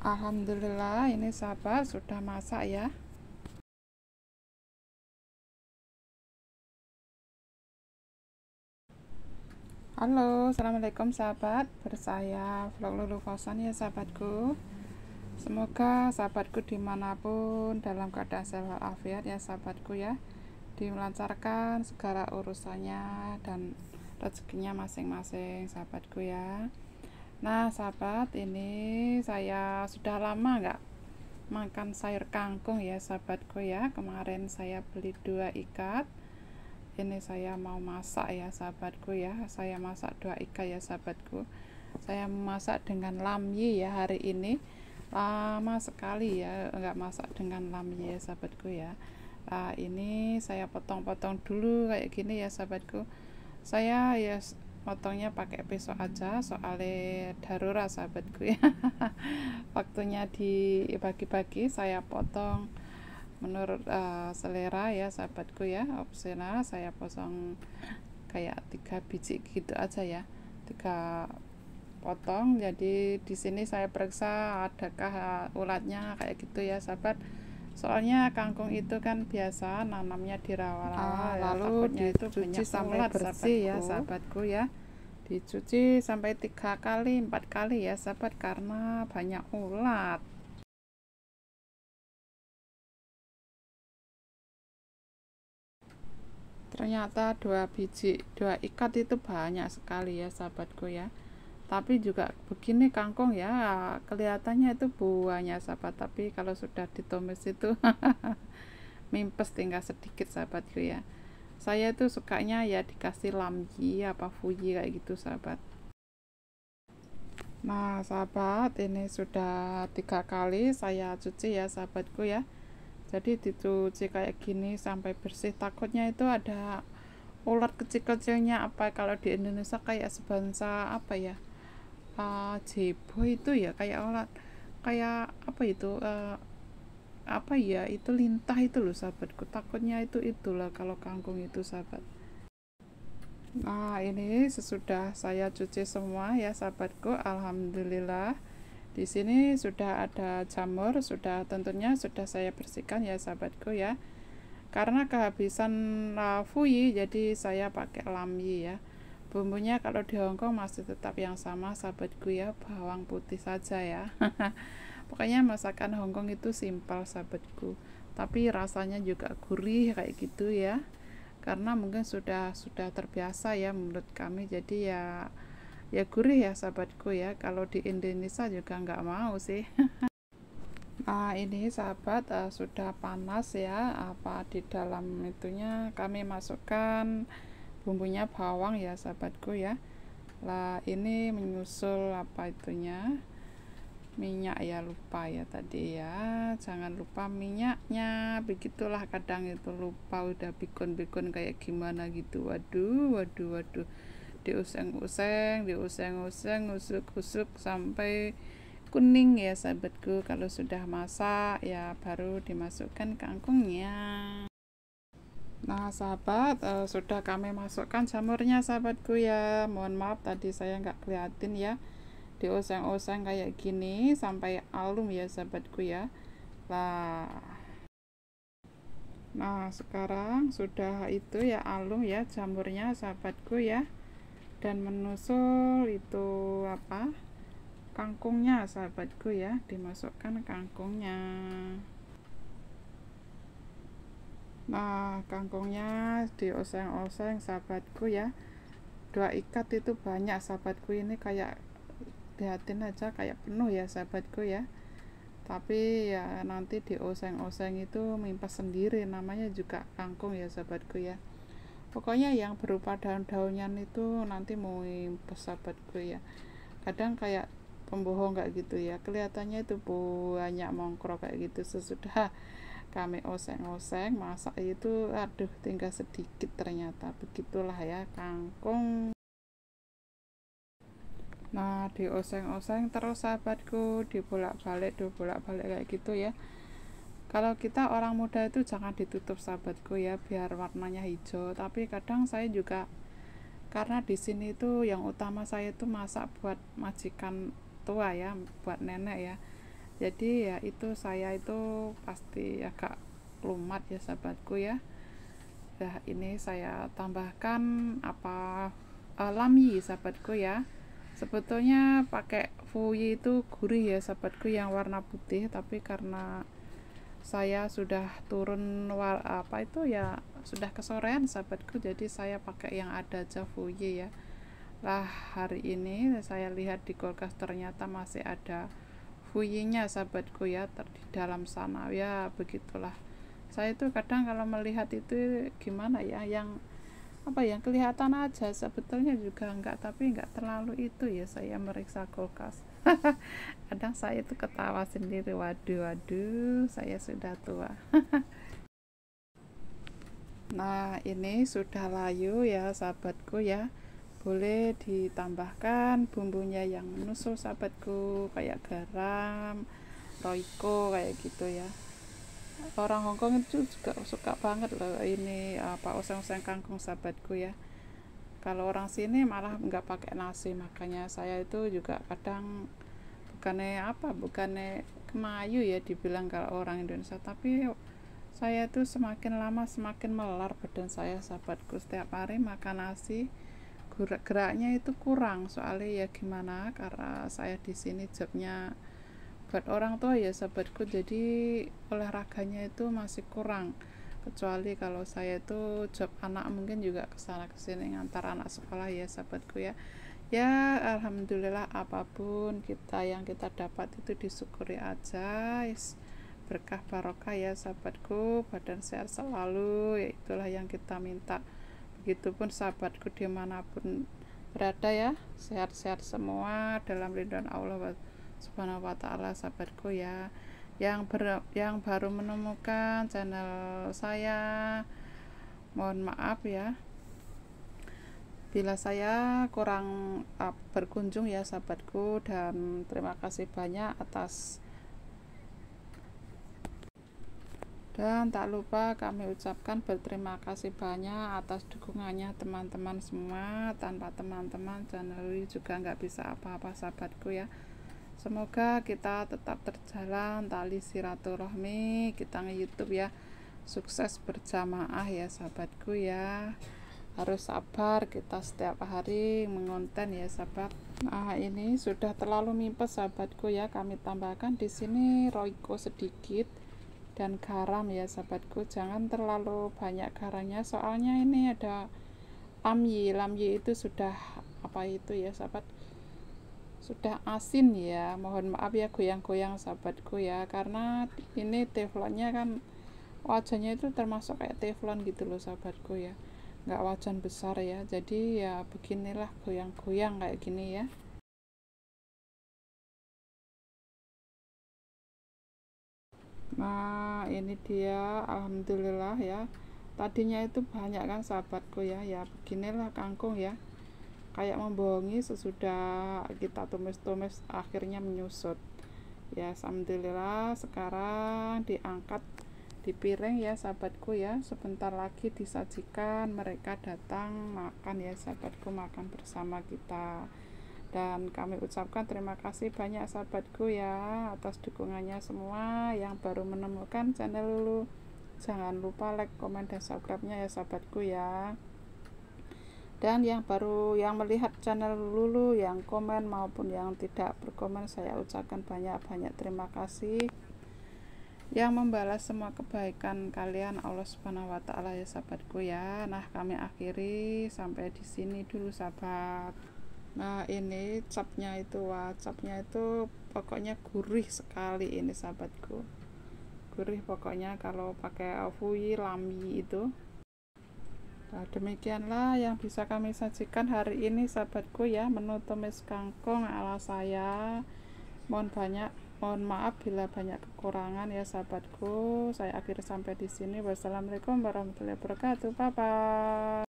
Alhamdulillah ini sahabat sudah masak ya Halo, Assalamualaikum sahabat Bersaya vlog Lulu Kosan ya sahabatku Semoga sahabatku dimanapun dalam keadaan sehat afiat ya sahabatku ya Dilancarkan segala urusannya dan rezekinya masing-masing sahabatku ya Nah sahabat ini saya sudah lama nggak makan sayur kangkung ya sahabatku ya kemarin saya beli dua ikat ini saya mau masak ya sahabatku ya saya masak dua ikat ya sahabatku saya masak dengan lamyi ya hari ini lama sekali ya nggak masak dengan lamyi ya sahabatku ya nah, ini saya potong-potong dulu kayak gini ya sahabatku saya ya motongnya pakai pisau aja soalnya darurat sahabatku ya waktunya dibagi-bagi saya potong menurut uh, selera ya sahabatku ya opsional saya potong kayak tiga biji gitu aja ya tiga potong jadi di sini saya periksa adakah ulatnya kayak gitu ya sahabat soalnya kangkung itu kan biasa nanamnya di rawa ah, ya. lalu Takutnya dicuci itu sampai ulat, bersih sahabatku. ya sahabatku ya dicuci sampai tiga kali empat kali ya sahabat karena banyak ulat ternyata dua biji dua ikat itu banyak sekali ya sahabatku ya tapi juga begini kangkung ya kelihatannya itu buahnya sahabat tapi kalau sudah ditumis itu mimpes tinggal sedikit sahabatku gitu ya saya itu sukanya ya dikasih lamji apa fuji kayak gitu sahabat nah sahabat ini sudah tiga kali saya cuci ya sahabatku ya jadi dicuci kayak gini sampai bersih takutnya itu ada ular kecil-kecilnya apa kalau di Indonesia kayak sebangsa apa ya uh, ah, jebo itu ya kayak alat kayak apa itu uh, apa ya itu lintah itu loh sahabatku takutnya itu itulah kalau kangkung itu sahabat nah ini sesudah saya cuci semua ya sahabatku alhamdulillah di sini sudah ada jamur sudah tentunya sudah saya bersihkan ya sahabatku ya karena kehabisan uh, ah, fuyi jadi saya pakai lamyi ya Bumbunya kalau di Hongkong masih tetap yang sama sahabatku ya, bawang putih saja ya. Pokoknya masakan Hongkong itu simpel sahabatku, tapi rasanya juga gurih kayak gitu ya. Karena mungkin sudah sudah terbiasa ya menurut kami, jadi ya ya gurih ya sahabatku ya. Kalau di Indonesia juga nggak mau sih. Nah, ini sahabat uh, sudah panas ya. Apa di dalam itunya kami masukkan bumbunya bawang ya sahabatku ya lah ini menyusul apa itunya minyak ya lupa ya tadi ya jangan lupa minyaknya begitulah kadang itu lupa udah bikun-bikun kayak gimana gitu waduh waduh waduh diuseng-useng diuseng-useng usuk-usuk sampai kuning ya sahabatku kalau sudah masak ya baru dimasukkan kangkungnya Nah, sahabat, uh, sudah kami masukkan jamurnya, sahabatku ya. Mohon maaf tadi saya nggak kelihatin ya. Dioseng-oseng kayak gini sampai alum ya, sahabatku ya. Lah. Nah, sekarang sudah itu ya alum ya jamurnya, sahabatku ya. Dan menusul itu apa? Kangkungnya, sahabatku ya. Dimasukkan kangkungnya nah kangkungnya dioseng-oseng sahabatku ya dua ikat itu banyak sahabatku ini kayak lihatin aja kayak penuh ya sahabatku ya tapi ya nanti dioseng-oseng itu mimpas sendiri namanya juga kangkung ya sahabatku ya pokoknya yang berupa daun-daunnya itu nanti mau mimpas sahabatku ya kadang kayak pembohong kayak gitu ya kelihatannya itu banyak mongkrok kayak gitu sesudah kami oseng-oseng masak itu aduh tinggal sedikit ternyata begitulah ya kangkung nah dioseng-oseng terus sahabatku dibolak-balik dibolak-balik kayak gitu ya kalau kita orang muda itu jangan ditutup sahabatku ya biar warnanya hijau tapi kadang saya juga karena di sini itu yang utama saya itu masak buat majikan tua ya buat nenek ya jadi ya itu saya itu pasti agak lumat ya sahabatku ya nah ini saya tambahkan apa uh, eh, lami sahabatku ya sebetulnya pakai fuyi itu gurih ya sahabatku yang warna putih tapi karena saya sudah turun war, apa itu ya sudah kesorean sahabatku jadi saya pakai yang ada aja fuyi ya lah hari ini saya lihat di kulkas ternyata masih ada fuyinya sahabatku ya ter di dalam sana ya begitulah saya itu kadang kalau melihat itu gimana ya yang apa yang kelihatan aja sebetulnya juga enggak tapi enggak terlalu itu ya saya meriksa kulkas kadang saya itu ketawa sendiri waduh waduh saya sudah tua Nah, ini sudah layu ya sahabatku ya boleh ditambahkan bumbunya yang menusul sahabatku kayak garam roiko kayak gitu ya orang Hongkong itu juga suka banget loh ini apa oseng-oseng kangkung sahabatku ya kalau orang sini malah nggak pakai nasi makanya saya itu juga kadang bukannya apa bukannya kemayu ya dibilang kalau orang Indonesia tapi saya itu semakin lama semakin melar badan saya sahabatku setiap hari makan nasi gerak-geraknya itu kurang soalnya ya gimana karena saya di sini jobnya buat orang tua ya sahabatku jadi olahraganya itu masih kurang kecuali kalau saya itu job anak mungkin juga kesana kesini ngantar anak sekolah ya sahabatku ya ya alhamdulillah apapun kita yang kita dapat itu disyukuri aja yes. berkah barokah ya sahabatku badan sehat selalu ya itulah yang kita minta begitupun sahabatku dimanapun berada ya sehat-sehat semua dalam lindungan Allah subhanahu wa ta'ala sahabatku ya yang ber, yang baru menemukan channel saya mohon maaf ya bila saya kurang ah, berkunjung ya sahabatku dan terima kasih banyak atas Dan tak lupa kami ucapkan berterima kasih banyak atas dukungannya teman-teman semua. Tanpa teman-teman channel ini juga nggak bisa apa-apa sahabatku ya. Semoga kita tetap terjalan tali silaturahmi kita nge YouTube ya. Sukses berjamaah ya sahabatku ya. Harus sabar kita setiap hari mengonten ya sahabat. Nah, ini sudah terlalu mimpes sahabatku ya. Kami tambahkan di sini roiko sedikit dan garam ya sahabatku jangan terlalu banyak garamnya soalnya ini ada lamyi lamyi itu sudah apa itu ya sahabat sudah asin ya mohon maaf ya goyang-goyang sahabatku ya karena ini teflonnya kan wajannya itu termasuk kayak teflon gitu loh sahabatku ya nggak wajan besar ya jadi ya beginilah goyang-goyang kayak gini ya nah ini dia alhamdulillah ya tadinya itu banyak kan sahabatku ya ya beginilah kangkung ya kayak membohongi sesudah kita tumis-tumis akhirnya menyusut ya alhamdulillah sekarang diangkat di piring ya sahabatku ya sebentar lagi disajikan mereka datang makan ya sahabatku makan bersama kita dan kami ucapkan terima kasih banyak sahabatku ya atas dukungannya semua yang baru menemukan channel Lulu jangan lupa like, komen, dan subscribe-nya ya sahabatku ya dan yang baru yang melihat channel Lulu yang komen maupun yang tidak berkomen saya ucapkan banyak-banyak terima kasih yang membalas semua kebaikan kalian Allah Subhanahu wa taala ya sahabatku ya. Nah, kami akhiri sampai di sini dulu sahabat nah ini capnya itu wah capnya itu pokoknya gurih sekali ini sahabatku gurih pokoknya kalau pakai avui lami itu Nah, demikianlah yang bisa kami sajikan hari ini sahabatku ya menu tumis kangkung ala saya. Mohon banyak mohon maaf bila banyak kekurangan ya sahabatku. Saya akhir sampai di sini. Wassalamualaikum warahmatullahi wabarakatuh. Bye bye.